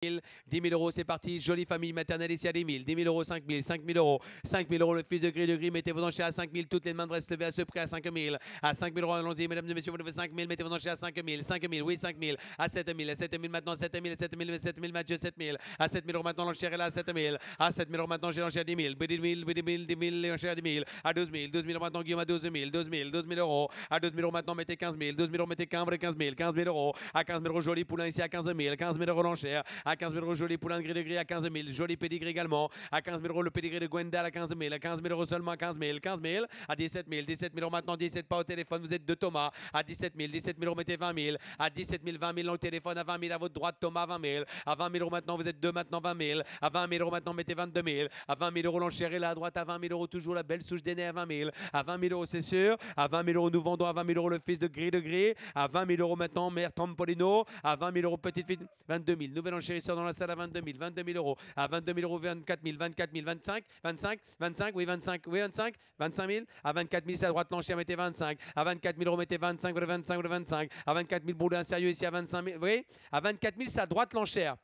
10 000 euros, c'est parti. Jolie famille maternelle ici à 10 000. 10 000 euros, 5 000. 5 000 euros. 5 000 euros, le fils de gris de gris. Mettez vos enchères à 5 000. Toutes les mains devraient se lever à ce prix à 5 000. À 5 000 euros, allons-y. Mesdames et messieurs, vous devez 5 000. Mettez vos enchères à 5 000. 5 000, oui, 5 000. À 7 000. À 7 000 maintenant. 7 000. À 7 000. 7 000. Mathieu, 7 000. À 7 000 euros maintenant, l'enchère est là à 7 000. À 7 000 euros maintenant, j'ai l'enchère à 10 000. 10 000, 10 000, 10 000, l'enchère à 10 000. À 12 000. 12 000 maintenant, Guillaume à 12 000. 12 000, 12 000 euros. À 12 000 euros maintenant, mettez 15 000. 12 000 euros, mettez 15 000. 15 000 euros. À 15 000 euros, joli poulain ici à 15 000. 15 000 euros, l'enchère. À 15 000 euros, joli poulain de gris de gris à 15 000. Joli pédigré également. À 15 000 euros, le pédigré de Gwendal à 15 000. À 15 000 euros seulement, à 15 000. 15 000. À 17 000. 17 000 euros maintenant, 17 pas au téléphone. Vous êtes de Thomas. À 17 000. 17 000 euros, mettez 20 000. À 17 000, 20 000 au téléphone. À 20 000 à votre droite, Thomas, 20 000. À 20 000 euros maintenant, vous êtes deux maintenant, 20 000. À 20 000 euros maintenant, mettez 22 000. À 20 000 euros, l'enchère là à droite. À 20 000 euros, toujours la belle souche d'aîné à 20 000. À 20 000 euros, c'est sûr. À 20 000 euros, nous vendons à 20 000 euros le fils de gris de gris. À 20 000 euros maintenant, mère À 20 euros, petite investisseurs dans la salle à 22 000, 22 000 euros, à 22 000 euros, 24 000, 24 000, 25, 25, 25, oui, 25, oui, 25, 25 000, à 24 000, c'est à droite, l'enchère, mettez 25, à 24 000 euros, mettez 25, 25, 25, à 24 000, boulot, un sérieux ici, à 25 000, oui à 24 000, c'est à droite, l'enchère.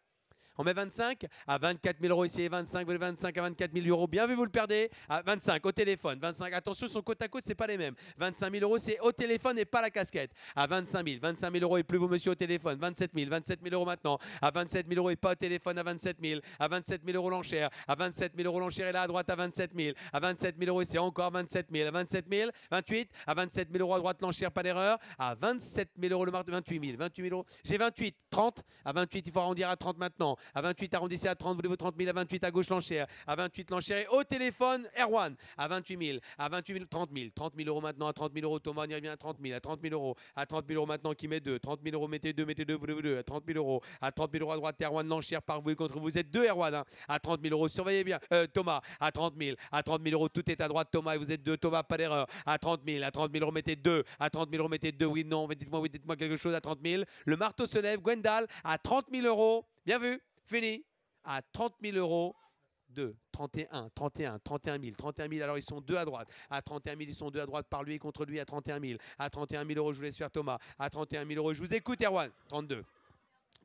On met 25 à 24 000 euros ici, 25, 25 à 24 000 euros. Bien vu, vous le perdez. À 25 au téléphone. 25. Attention, son côte à côte, n'est pas les mêmes. 25 000 euros, c'est au téléphone et pas la casquette. À 25 000, 25 000 euros et plus vous, monsieur, au téléphone. 27 000, 27 000 euros maintenant. À 27 000 euros et pas au téléphone à 27 000. À 27 000 euros l'enchère. À 27 000 euros l'enchère et là à droite à 27 000. À 27 000 euros, c'est encore 27 000. À 27 000, 28. À 27 000 euros à droite l'enchère, pas d'erreur. À 27 000 euros le mardi, 28 000, 28 000 euros. J'ai 28, 30. À 28, il faut arrondir à 30 maintenant. À 28, arrondissez à 30, voulez-vous 30 000. À 28, à gauche, l'enchère. À 28, l'enchère Et au téléphone, Erwan. À 28 000. À 28 000, 30 000. 30 000 euros maintenant. À 30 000 euros, Thomas, on y revient à 30 000. À 30 000 euros. À 30 000 euros maintenant, qui met 2. 30 000 euros, mettez 2, mettez 2, voulez-vous À 30 000 euros. À 30 000 euros à droite, Erwan, l'enchère par vous et contre vous. Vous êtes 2, Erwan. À 30 000 euros, surveillez bien. Thomas, à 30 000. À 30 000 euros, tout est à droite, Thomas, et vous êtes 2. Thomas, pas d'erreur. À 30 000. À 30 000 euros, mettez 2. À 30 000 euros, mettez 2. Oui, non, dites-moi, dites-moi quelque chose à 30 000. Le marteau se lève. Gwendal, à 30 000 euros. Bien vu. Fini à 30 000 euros. 2, 31, 31, 31 000, 31 000, alors ils sont deux à droite. À 31 000, ils sont deux à droite par lui et contre lui à 31 000. À 31 000 euros, je vous laisse faire Thomas. À 31 000 euros, je vous écoute Erwan. 32.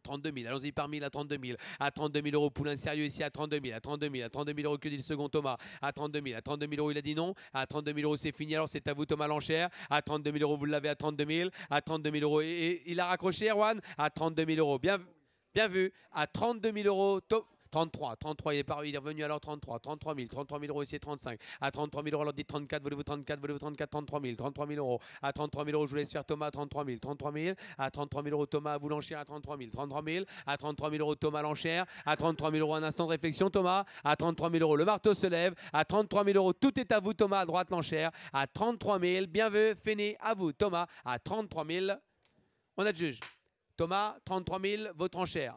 32 000, allons-y par mille à 32 000, à 32 000 euros, Poulain sérieux ici à 32 000, à 32 000, à 32 000 euros, que dit le second Thomas, à 32 000, à 32 000 euros, il a dit non, à 32 000 euros, c'est fini, alors c'est à vous Thomas l'enchère à 32 000 euros, vous l'avez à 32 000, à 32 000 euros, et, et il a raccroché Erwan, à 32 000 euros, bien, Bien vu. À 32 000 euros, 33, 33, il est, paru, il est revenu alors 33, 33 000, 33 000 euros, ici 35. À 33 000 euros, alors dit 34, voulez-vous 34, voulez-vous 34, 33 000, 33 000 euros. À 33 000 euros, je vous laisse faire Thomas 33 000, 33 000. À 33 000 euros, Thomas vous l'enchère à 33 000, 33 000. À 33 000 euros, Thomas l'enchère. À 33 000 euros, un instant de réflexion, Thomas. À 33 000 euros, le marteau se lève. À 33 000 euros, tout est à vous, Thomas, à droite l'enchère. À 33 000, bien vu, fini, à vous, Thomas. À 33 000, on a de juge. Thomas, 33 000, votre enchère.